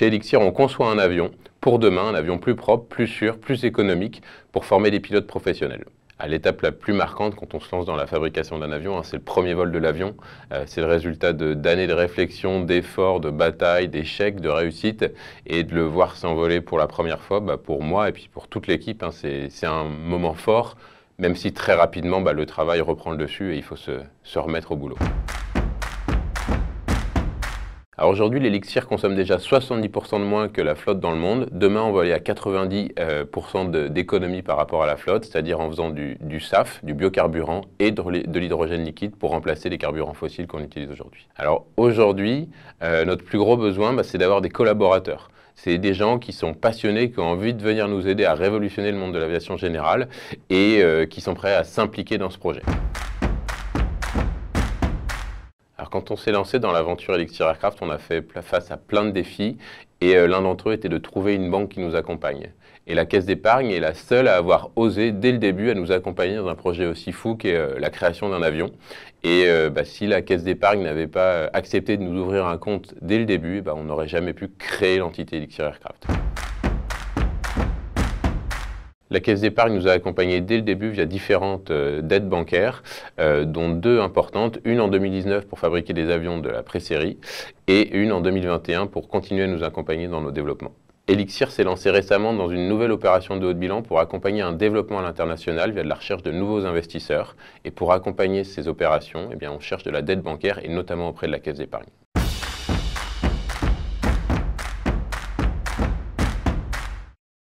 Chez Elixir, on conçoit un avion pour demain, un avion plus propre, plus sûr, plus économique pour former des pilotes professionnels à l'étape la plus marquante quand on se lance dans la fabrication d'un avion. Hein, c'est le premier vol de l'avion. Euh, c'est le résultat d'années de, réflexion, d'efforts, de batailles, d'échecs, de réussites. Et de le voir s'envoler pour la première fois, bah, pour moi et puis pour toute l'équipe, hein, c'est un moment fort, même si très rapidement, bah, le travail reprend le dessus et il faut se remettre au boulot. Alors aujourd'hui, l'élixir consomme déjà 70% de moins que la flotte dans le monde. Demain, on va aller à 90% euh, d'économie par rapport à la flotte, c'est-à-dire en faisant du, SAF, du biocarburant et de, l'hydrogène liquide pour remplacer les carburants fossiles qu'on utilise aujourd'hui. Alors aujourd'hui, euh, notre plus gros besoin, bah, c'est d'avoir des collaborateurs. C'est des gens qui sont passionnés, qui ont envie de venir nous aider à révolutionner le monde de l'aviation générale et euh, qui sont prêts à s'impliquer dans ce projet quand on s'est lancé dans l'aventure Elixir Aircraft, on a fait face à plein de défis et euh, l'un d'entre eux était de trouver une banque qui nous accompagne. Et la Caisse d'épargne est la seule à avoir osé, dès le début, à nous accompagner dans un projet aussi fou qu'est euh, la création d'un avion. Et euh, bah, si la Caisse d'épargne n'avait pas accepté de nous ouvrir un compte dès le début, bah, on n'aurait jamais pu créer l'entité Elixir Aircraft. La Caisse d'épargne nous a accompagnés dès le début via différentes euh, dettes bancaires, euh, dont deux importantes, une en 2019 pour fabriquer des avions de la pré et une en 2021 pour continuer à nous accompagner dans nos développements. Elixir s'est lancé récemment dans une nouvelle opération de haut de bilan pour accompagner un développement à l'international via de la recherche de nouveaux investisseurs. Et pour accompagner ces opérations, eh bien, on cherche de la dette bancaire et notamment auprès de la Caisse d'épargne.